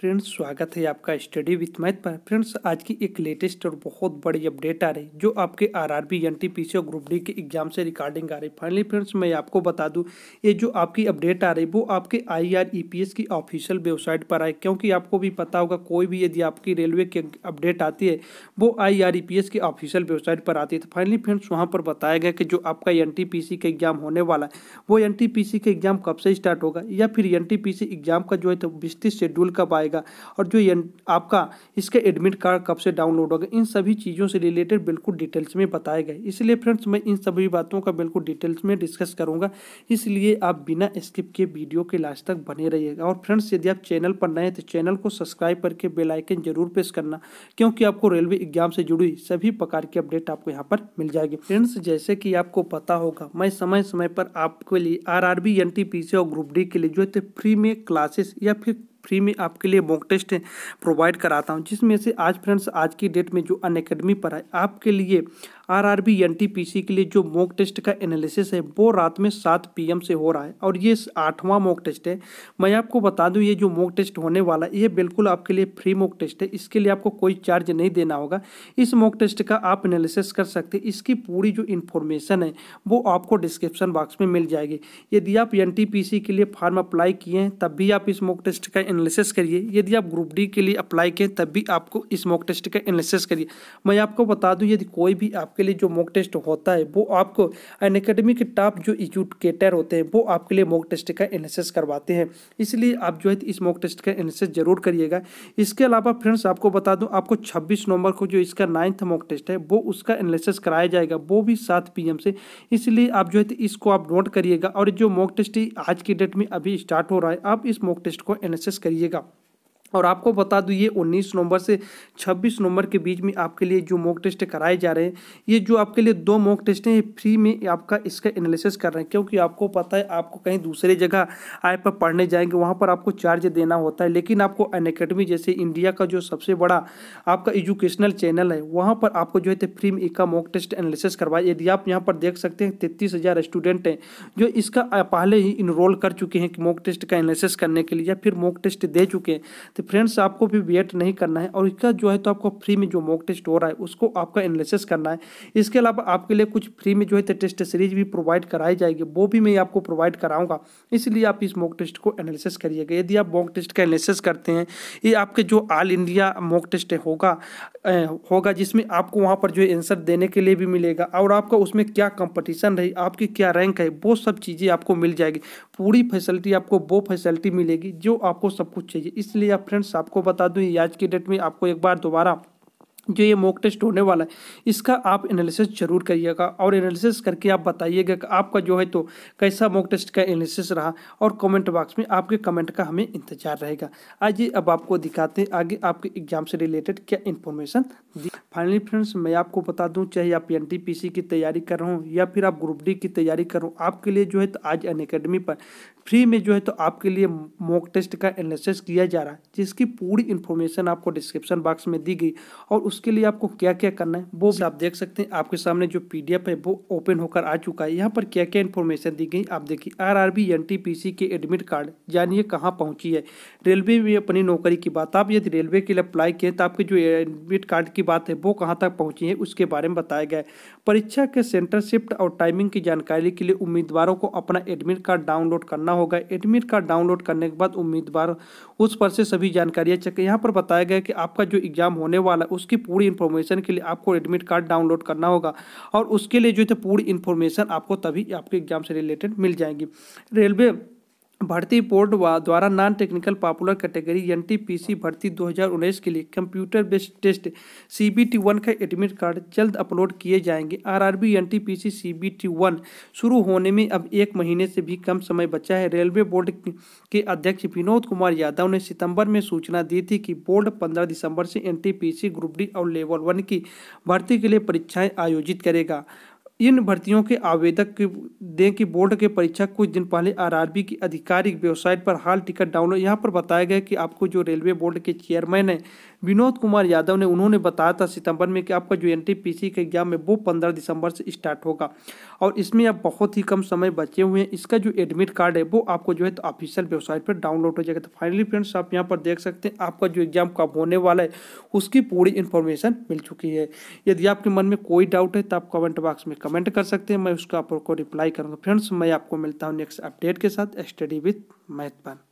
friends स्वागत है आपका स्टडी विथ मैथ पर फ्रेंड्स आज की एक लेटेस्ट और बहुत बड़ी अपडेट आ रही है जो आपके आरआरबी एनटीपीसी और ग्रुप डी के एग्जाम से रिकॉर्डिंग आ रही है फाइनली फ्रेंड्स मैं आपको बता दूं ये जो आपकी अपडेट आ रही है वो आपके आईआरईपीएस की ऑफिशियल वेबसाइट पर आए क्योंकि आपको भी पता होगा कोई भी यदि आपकी रेलवे की अपडेट आती है वो आई की ऑफिशियल वेबसाइट पर आती है तो फाइनली फ्रेंड्स वहाँ पर बताया गया कि जो आपका एन का एग्जाम होने वाला है वो एन का एग्जाम कब से स्टार्ट होगा या फिर एन एग्जाम का जो है तो विस्तृत शेड्यूल कब आएगा आएगा और जो आपका इसका एडमिट कार्ड कब से डाउनलोड होगा इन सभी चीज़ों से रिलेटेड बिल्कुल डिटेल्स में बताया गया इसलिए फ्रेंड्स मैं इन सभी बातों का बिल्कुल डिटेल्स में डिस्कस करूँगा इसलिए आप बिना स्किप के वीडियो के लास्ट तक बने रहिएगा और फ्रेंड्स यदि आप चैनल पर नए तो चैनल को सब्सक्राइब करके बेलाइकन जरूर प्रेस करना क्योंकि आपको रेलवे एग्जाम से जुड़ी सभी प्रकार की अपडेट आपको यहाँ पर मिल जाएगी फ्रेंड्स जैसे कि आपको पता होगा मैं समय समय पर आपके लिए आर आर और ग्रुप डी के लिए जो है फ्री तो में क्लासेस या फिर फ्री में आपके लिए मॉक टेस्ट प्रोवाइड कराता हूँ जिसमें से आज फ्रेंड्स आज की डेट में जो अन अकेडमी पर है आपके लिए आरआरबी एनटीपीसी के लिए जो मॉक टेस्ट का एनालिसिस है वो रात में सात पीएम से हो रहा है और ये आठवां मॉक टेस्ट है मैं आपको बता दूं ये जो मॉक टेस्ट होने वाला है ये बिल्कुल आपके लिए फ्री मॉक टेस्ट है इसके लिए आपको कोई चार्ज नहीं देना होगा इस मॉक टेस्ट का आप एनालिसिस कर सकते हैं इसकी पूरी जो इन्फॉर्मेशन है वो आपको डिस्क्रिप्शन बॉक्स में मिल जाएगी यदि आप एन के लिए फॉर्म अप्लाई किए हैं तब भी आप इस मॉक टेस्ट का एनालिसिस करिए यदि आप ग्रुप डी के लिए अप्लाई किए तब भी आपको इस मॉक टेस्ट का एनालिसिस करिए मैं आपको बता दूँ यदि कोई भी आपके आपके लिए जो मॉक टेस्ट होता है वो आपको अकेडमी के टॉप जो एजुकेटर होते हैं वो आपके लिए मॉक टेस्ट का एनालिसिस करवाते हैं इसलिए आप जो है इस मॉक टेस्ट का एनालिसिस जरूर करिएगा इसके अलावा फ्रेंड्स आपको बता दूँ आपको छब्बीस नवंबर को जो इसका नाइन्थ मॉक टेस्ट है वो उसका एनालिसिस कराया जाएगा वो भी सात पी से इसलिए आप जो है तो इसको आप नोट करिएगा और जो मॉक टेस्ट आज की डेट में अभी स्टार्ट हो रहा है आप इस मॉक टेस्ट को एनालिसिस करिएगा और आपको बता दूं ये 19 नवंबर से 26 नवंबर के बीच में आपके लिए जो मॉक टेस्ट कराए जा रहे हैं ये जो आपके लिए दो मॉक टेस्ट हैं ये फ्री में आपका इसका एनालिसिस कर रहे हैं क्योंकि आपको पता है आपको कहीं दूसरे जगह आए पर पढ़ने जाएंगे वहाँ पर आपको चार्ज देना होता है लेकिन आपको अन जैसे इंडिया का जो सबसे बड़ा आपका एजुकेशनल चैनल है वहाँ पर आपको जो है फ्री में इसका मॉक टेस्ट एनालिसिस करवाए यदि आप यहाँ पर देख सकते हैं तैतीस स्टूडेंट हैं जो इसका पहले ही इनरोल कर चुके हैं कि मॉक टेस्ट का एनालिसिस करने के लिए या फिर मॉक टेस्ट दे चुके हैं तो फ्रेंड्स आपको भी वेट नहीं करना है और इसका जो है तो आपको फ्री में जो मॉक टेस्ट हो रहा है उसको आपका एनालिसिस करना है इसके अलावा आपके लिए कुछ फ्री में जो है तो टेस्ट सीरीज भी प्रोवाइड कराई जाएगी वो भी मैं आपको प्रोवाइड कराऊंगा इसलिए आप इस मॉक टेस्ट को एनालिसिस करिएगा यदि आप मॉक टेस्ट का एनालिसिस करते हैं ये आपके जो ऑल इंडिया मॉक टेस्ट होगा होगा जिसमें आपको वहाँ पर जो है आंसर देने के लिए भी मिलेगा और आपका उसमें क्या कंपटीशन रही आपकी क्या रैंक है वो सब चीज़ें आपको मिल जाएगी पूरी फैसिलिटी आपको वो फैसिलिटी मिलेगी जो आपको सब कुछ चाहिए इसलिए आप फ्रेंड्स आपको बता दूँ आज की डेट में आपको एक बार दोबारा जो ये मॉक टेस्ट होने वाला है इसका आप एनालिसिस जरूर करिएगा और एनालिसिस करके आप बताइएगा कि आपका जो है तो कैसा मॉक टेस्ट का एनालिसिस रहा और कमेंट बॉक्स में आपके कमेंट का हमें इंतजार रहेगा आइए अब आपको दिखाते हैं आगे आपके एग्जाम से रिलेटेड क्या इन्फॉर्मेशन फाइनली फ्रेंड्स मैं आपको बता दूं चाहे आप एन की तैयारी कर रहे हो या फिर आप ग्रुप डी की तैयारी कर रहे हो आपके लिए जो है तो आज अन अकेडमी पर फ्री में जो है तो आपके लिए मॉक टेस्ट का एनालिसिस किया जा रहा है जिसकी पूरी इन्फॉर्मेशन आपको डिस्क्रिप्शन बॉक्स में दी गई और उसके लिए आपको क्या क्या करना है वो आप देख सकते हैं आपके सामने जो पी है वो ओपन होकर आ चुका है यहाँ पर क्या क्या इन्फॉर्मेशन दी गई आप देखिए आर आर के एडमिट कार्ड जानिए कहाँ पहुँची है रेलवे में अपनी नौकरी की बात आप यदि रेलवे के लिए अप्लाई किए तो आपके जो एडमिट कार्ड की बात है वो कहाँ तक पहुँची है उसके बारे में बताया गया परीक्षा के सेंटर शिफ्ट और टाइमिंग की जानकारी के लिए उम्मीदवारों को अपना एडमिट कार्ड डाउनलोड करना होगा एडमिट कार्ड डाउनलोड करने के बाद उम्मीदवार उस पर से सभी जानकारियाँ चेक यहाँ पर बताया गया कि आपका जो एग्जाम होने वाला है उसकी पूरी इन्फॉर्मेशन के लिए आपको एडमिट कार्ड डाउनलोड करना होगा और उसके लिए जो है पूरी इन्फॉर्मेशन आपको तभी आपके एग्जाम से रिलेटेड मिल जाएंगी रेलवे भर्ती बोर्ड द्वारा नॉन टेक्निकल पॉपुलर कैटेगरी एन भर्ती 2019 के लिए computer based test C B T one का एडमिट कार्ड जल्द अपलोड किए जाएंगे आरआरबी बी टी वन शुरू होने में अब एक महीने से भी कम समय बचा है रेलवे बोर्ड के अध्यक्ष विनोद कुमार यादव ने सितंबर में सूचना दी थी कि बोर्ड पंद्रह दिसंबर से एन ग्रुप डी और लेवल वन की भर्ती के लिए परीक्षाएँ आयोजित करेगा इन भर्तियों के आवेदक के दें कि बोर्ड के परीक्षा कुछ दिन पहले आरआरबी की आधिकारिक वेबसाइट पर हाल टिकट डाउनलोड यहाँ पर बताया गया कि आपको जो रेलवे बोर्ड के चेयरमैन हैं विनोद कुमार यादव ने उन्होंने बताया था सितंबर में कि आपका जो एन का एग्जाम है वो पंद्रह दिसंबर से स्टार्ट होगा और इसमें अब बहुत ही कम समय बचे हुए हैं इसका जो एडमिट कार्ड है वो आपको जो है तो ऑफिशियल वेबसाइट पर डाउनलोड हो जाएगा तो फाइनली फ्रेंड्स आप यहाँ पर देख सकते हैं आपका जो एग्जाम कब होने वाला है उसकी पूरी इन्फॉर्मेशन मिल चुकी है यदि आपके मन में कोई डाउट है तो आप कमेंट बॉक्स में कमेंट कर सकते हैं मैं उसका आपको रिप्लाई करूँगा फ्रेंड्स मैं आपको मिलता हूँ नेक्स्ट अपडेट के साथ स्टडी विथ पान